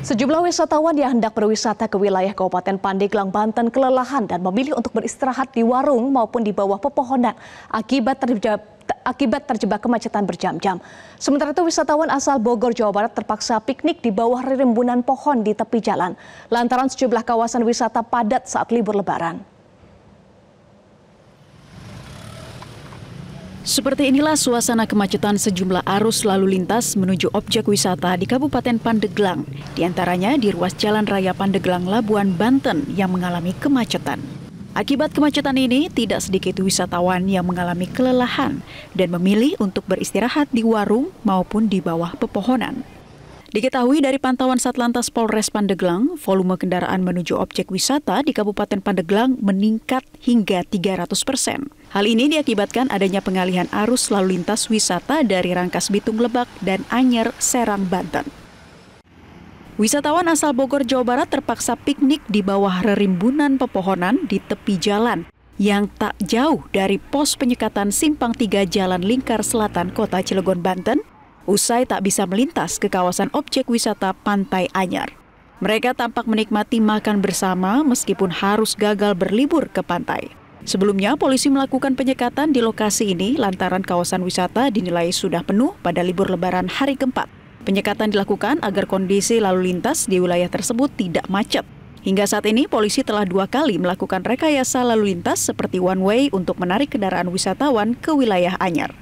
Sejumlah wisatawan yang hendak berwisata ke wilayah Kabupaten Pandeglang, Banten kelelahan dan memilih untuk beristirahat di warung maupun di bawah pepohonan akibat terjebak akibat terjebak kemacetan berjam-jam. Sementara itu wisatawan asal Bogor, Jawa Barat terpaksa piknik di bawah rimbunan pohon di tepi jalan lantaran sejumlah kawasan wisata padat saat libur lebaran. Seperti inilah suasana kemacetan sejumlah arus lalu lintas menuju objek wisata di Kabupaten Pandeglang, di antaranya di ruas Jalan Raya Pandeglang Labuan Banten yang mengalami kemacetan. Akibat kemacetan ini, tidak sedikit wisatawan yang mengalami kelelahan dan memilih untuk beristirahat di warung maupun di bawah pepohonan. Diketahui dari pantauan Satlantas Polres Pandeglang, volume kendaraan menuju objek wisata di Kabupaten Pandeglang meningkat hingga 300 persen. Hal ini diakibatkan adanya pengalihan arus lalu lintas wisata dari Rangkas Bitung Lebak dan Anyer, Serang, Banten. Wisatawan asal Bogor, Jawa Barat terpaksa piknik di bawah rerimbunan pepohonan di tepi jalan yang tak jauh dari pos penyekatan Simpang tiga Jalan Lingkar Selatan Kota Cilegon, Banten, usai tak bisa melintas ke kawasan objek wisata Pantai Anyar. Mereka tampak menikmati makan bersama meskipun harus gagal berlibur ke pantai. Sebelumnya, polisi melakukan penyekatan di lokasi ini lantaran kawasan wisata dinilai sudah penuh pada libur lebaran hari keempat. Penyekatan dilakukan agar kondisi lalu lintas di wilayah tersebut tidak macet. Hingga saat ini, polisi telah dua kali melakukan rekayasa lalu lintas seperti one way untuk menarik kendaraan wisatawan ke wilayah Anyar.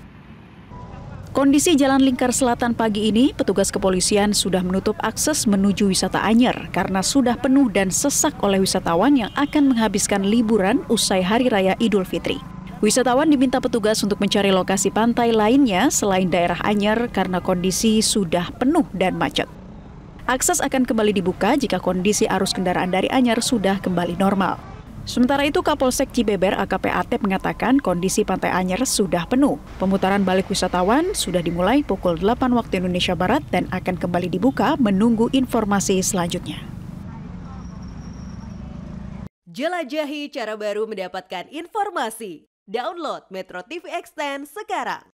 Kondisi Jalan Lingkar Selatan pagi ini, petugas kepolisian sudah menutup akses menuju wisata Anyer karena sudah penuh dan sesak oleh wisatawan yang akan menghabiskan liburan usai Hari Raya Idul Fitri. Wisatawan diminta petugas untuk mencari lokasi pantai lainnya selain daerah Anyer karena kondisi sudah penuh dan macet. Akses akan kembali dibuka jika kondisi arus kendaraan dari Anyer sudah kembali normal. Sementara itu Kapolsek Cibeber AKP Atep mengatakan kondisi Pantai Anyer sudah penuh. Pemutaran balik wisatawan sudah dimulai pukul 8 waktu Indonesia Barat dan akan kembali dibuka menunggu informasi selanjutnya. Jelajahi cara baru mendapatkan informasi. Download Metro TV Extend sekarang.